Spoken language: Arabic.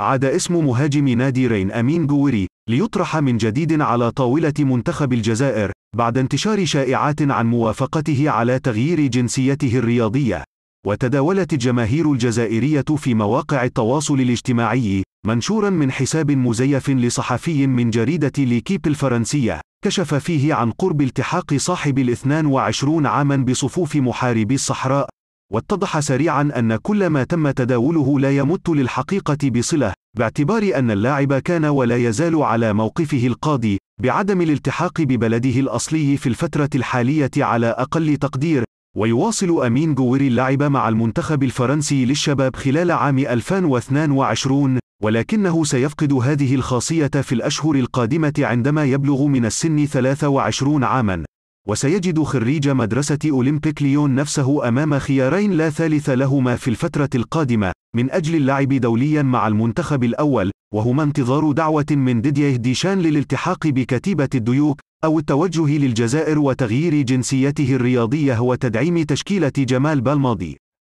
عاد اسم مهاجم نادي رين أمين جويري ليطرح من جديد على طاولة منتخب الجزائر بعد انتشار شائعات عن موافقته على تغيير جنسيته الرياضية وتداولت الجماهير الجزائرية في مواقع التواصل الاجتماعي منشورا من حساب مزيف لصحفي من جريدة ليكيب الفرنسية كشف فيه عن قرب التحاق صاحب الاثنان وعشرون عاما بصفوف محاربي الصحراء واتضح سريعا أن كل ما تم تداوله لا يمت للحقيقة بصلة، باعتبار أن اللاعب كان ولا يزال على موقفه القاضي، بعدم الالتحاق ببلده الأصلي في الفترة الحالية على أقل تقدير، ويواصل أمين جويري اللعب مع المنتخب الفرنسي للشباب خلال عام 2022 ولكنه سيفقد هذه الخاصية في الأشهر القادمة عندما يبلغ من السن 23 عامًا وسيجد خريج مدرسة أولمبيك ليون نفسه أمام خيارين لا ثالث لهما في الفترة القادمة من أجل اللعب دوليا مع المنتخب الأول وهما انتظار دعوة من ديدييه ديشان للالتحاق بكتيبة الديوك أو التوجه للجزائر وتغيير جنسيته الرياضية وتدعيم تشكيلة جمال بالماضي